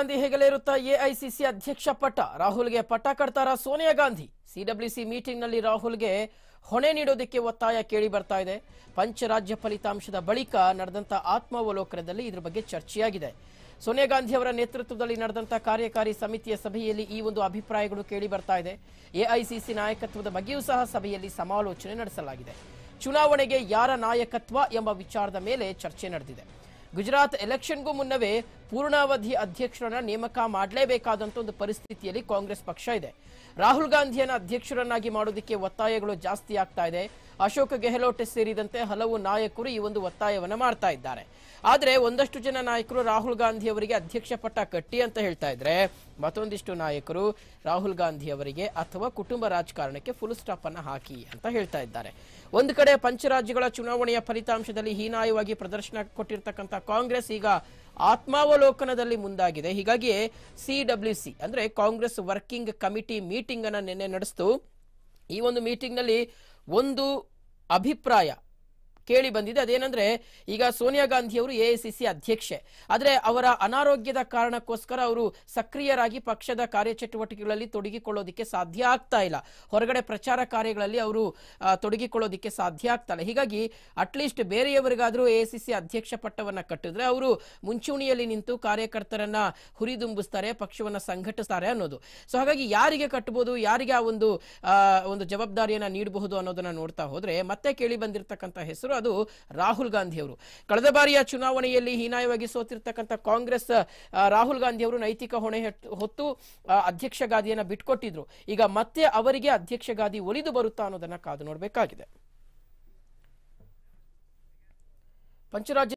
Gandhi ಹೆಗಲೇರುತ್ತಾ AICC ಅಧ್ಯಕ್ಷ ಪಟ್ಟ ರಾಹುಲ್ಗೆ ಪಟ್ಟ ಕಟ್ತಾರ ಸೋನಿಯಾ ಗಾಂಧಿ ಸಿಡಬ್ಲ್ಯೂಸಿ ಮೀಟಿಂಗ್ನಲ್ಲಿ ರಾಹುಲ್ಗೆ ಹೊಣೆ ನೀಡೋದಕ್ಕೆ ಒತ್ತಾಯ ಕೇಳಿ ಬರ್ತಾ ಇದೆ ಪಂಚರಾಜ್ಯ ಫಲಿತಾಂಶದ ಬಳಿಕ ನಡೆದಂತಹ ಆತ್ಮಾವಲೋಕನದಲ್ಲಿ ಇದರ ಬಗ್ಗೆ ಚರ್ಚೆಯಾಗಿದೆ ಸೋನಿಯಾ ಗಾಂಧಿ ಅವರ ನೇತೃತ್ವದಲ್ಲಿ ನಡೆದಂತಹ ಕಾರ್ಯಕಾರಿ ಸಮಿತಿಯ ಸಭೆಯಲ್ಲಿ ಈ ಒಂದು ಅಭಿಪ್ರಾಯಗಳು ಕೇಳಿ ಬರ್ತಾ ಇದೆ ಎಐಸಿಸಿ ನಾಯಕತ್ವದ ಬಗ್ಗೆಯೂ ಸಹ ಸಭೆಯಲ್ಲಿ ಸಮಾಲೋಚನೆ ನಡೆಸಲಾಗಿದೆ ಚುನಾವಣೆಗೆ ಯಾರ ನಾಯಕತ್ವ ಎಂಬ ವಿಚಾರದ ಮೇಲೆ ಚರ್ಚೆ ನಡೆದಿದೆ ಗುಜರಾತ್ ಎಲೆಕ್ಷನ್ಗೂ ಮುನ್ನವೇ ಪೂರ್ಣಾವಧಿ ಅಧ್ಯಕ್ಷರನ್ನ ನೇಮಕ ಮಾಡಲೇಬೇಕಾದಂತ ಒಂದು ಪರಿಸ್ಥಿತಿಯಲ್ಲಿ ಕಾಂಗ್ರೆಸ್ ಪಕ್ಷ ಇದೆ ರಾಹುಲ್ ಗಾಂಧಿಯನ್ನ ಅಧ್ಯಕ್ಷರನ್ನಾಗಿ ಮಾಡೋದಕ್ಕೆ ಒತ್ತಾಯಗಳು ಜಾಸ್ತಿ ಆಗ್ತಾ ಇದೆ ಅಶೋಕ್ ಗೆಹ್ಲೋಟ್ ಸೇರಿದಂತೆ ಹಲವು ನಾಯಕರು ಈ ಒಂದು ಒತ್ತಾಯವನ್ನು ಮಾಡ್ತಾ ಇದ್ದಾರೆ ಆದರೆ ಒಂದಷ್ಟು ಜನ ನಾಯಕರು ರಾಹುಲ್ ಗಾಂಧಿ ಅವರಿಗೆ ಅಧ್ಯಕ್ಷ ಪಟ್ಟ ಕಟ್ಟಿ ಅಂತ ಹೇಳ್ತಾ ಇದ್ರೆ ಮತ್ತೊಂದಿಷ್ಟು ನಾಯಕರು ರಾಹುಲ್ ಗಾಂಧಿ ಅವರಿಗೆ ಅಥವಾ ಕುಟುಂಬ ರಾಜಕಾರಣಕ್ಕೆ ಫುಲ್ ಸ್ಟಾಪ್ ಅನ್ನು ಹಾಕಿ ಅಂತ ಹೇಳ್ತಾ ಇದ್ದಾರೆ ಒಂದು ಕಡೆ ಪಂಚರಾಜ್ಯಗಳ ಚುನಾವಣೆಯ ಫಲಿತಾಂಶದಲ್ಲಿ ಹೀನಾಯವಾಗಿ ಪ್ರದರ್ಶನ ಕೊಟ್ಟಿರ್ತಕ್ಕಂಥ ಕಾಂಗ್ರೆಸ್ ಈಗ ಆತ್ಮಾವಲೋಕನದಲ್ಲಿ ಮುಂದಾಗಿದೆ ಹೀಗಾಗಿ ಸಿ ಡಬ್ಲ್ಯೂ ಸಿ ಅಂದ್ರೆ ಕಾಂಗ್ರೆಸ್ ವರ್ಕಿಂಗ್ ಕಮಿಟಿ ಮೀಟಿಂಗ್ ಅನ್ನು ನಿನ್ನೆ ನಡೆಸ್ತು ಈ ಒಂದು ಮೀಟಿಂಗ್ನಲ್ಲಿ ಒಂದು ಅಭಿಪ್ರಾಯ ಕೇಳಿ ಬಂದಿದೆ ಅದೇನಂದ್ರೆ ಈಗ ಸೋನಿಯಾ ಗಾಂಧಿ ಅವರು ಎಐಸಿಸಿ ಅಧ್ಯಕ್ಷೆ ಆದರೆ ಅವರ ಅನಾರೋಗ್ಯದ ಕಾರಣಕ್ಕೋಸ್ಕರ ಅವರು ಸಕ್ರಿಯರಾಗಿ ಪಕ್ಷದ ಕಾರ್ಯಚಟುವಟಿಕೆಗಳಲ್ಲಿ ತೊಡಗಿಕೊಳ್ಳೋದಿಕ್ಕೆ ಸಾಧ್ಯ ಆಗ್ತಾ ಇಲ್ಲ ಹೊರಗಡೆ ಪ್ರಚಾರ ಕಾರ್ಯಗಳಲ್ಲಿ ಅವರು ತೊಡಗಿಕೊಳ್ಳೋದಿಕ್ಕೆ ಸಾಧ್ಯ ಆಗ್ತಾ ಇಲ್ಲ ಹೀಗಾಗಿ ಅಟ್ಲೀಸ್ಟ್ ಬೇರೆಯವರಿಗಾದರೂ ಎಐಸಿಸಿ ಅಧ್ಯಕ್ಷ ಪಟ್ಟವನ್ನು ಕಟ್ಟಿದ್ರೆ ಅವರು ಮುಂಚೂಣಿಯಲ್ಲಿ ನಿಂತು ಕಾರ್ಯಕರ್ತರನ್ನ ಹುರಿದುಂಬಿಸ್ತಾರೆ ಪಕ್ಷವನ್ನು ಸಂಘಟಿಸ್ತಾರೆ ಅನ್ನೋದು ಸೊ ಹಾಗಾಗಿ ಯಾರಿಗೆ ಕಟ್ಟಬಹುದು ಯಾರಿಗೆ ಆ ಒಂದು ಒಂದು ಜವಾಬ್ದಾರಿಯನ್ನು ನೀಡಬಹುದು ಅನ್ನೋದನ್ನ ನೋಡ್ತಾ ಹೋದ್ರೆ ಮತ್ತೆ ಕೇಳಿ ಬಂದಿರತಕ್ಕಂಥ ಹೆಸರು ಅದು ರಾಹುಲ್ ಅವರು ಕಳೆದ ಬಾರಿಯ ಚುನಾವಣೆಯಲ್ಲಿ ಹೀನಾಯವಾಗಿ ಸೋತಿರ್ತಕ್ಕಂಥ ಕಾಂಗ್ರೆಸ್ ರಾಹುಲ್ ಗಾಂಧಿಯವರು ನೈತಿಕ ಹೊಣೆ ಹೊತ್ತು ಅಧ್ಯಕ್ಷ ಗಾದಿಯನ್ನು ಬಿಟ್ಕೊಟ್ಟಿದ್ರು ಈಗ ಮತ್ತೆ ಅವರಿಗೆ ಅಧ್ಯಕ್ಷ ಗಾದಿ ಒಲಿದು ಬರುತ್ತಾ ಅನ್ನೋದನ್ನ ಕಾದು ನೋಡಬೇಕಾಗಿದೆ ಪಂಚರಾಜ್ಯ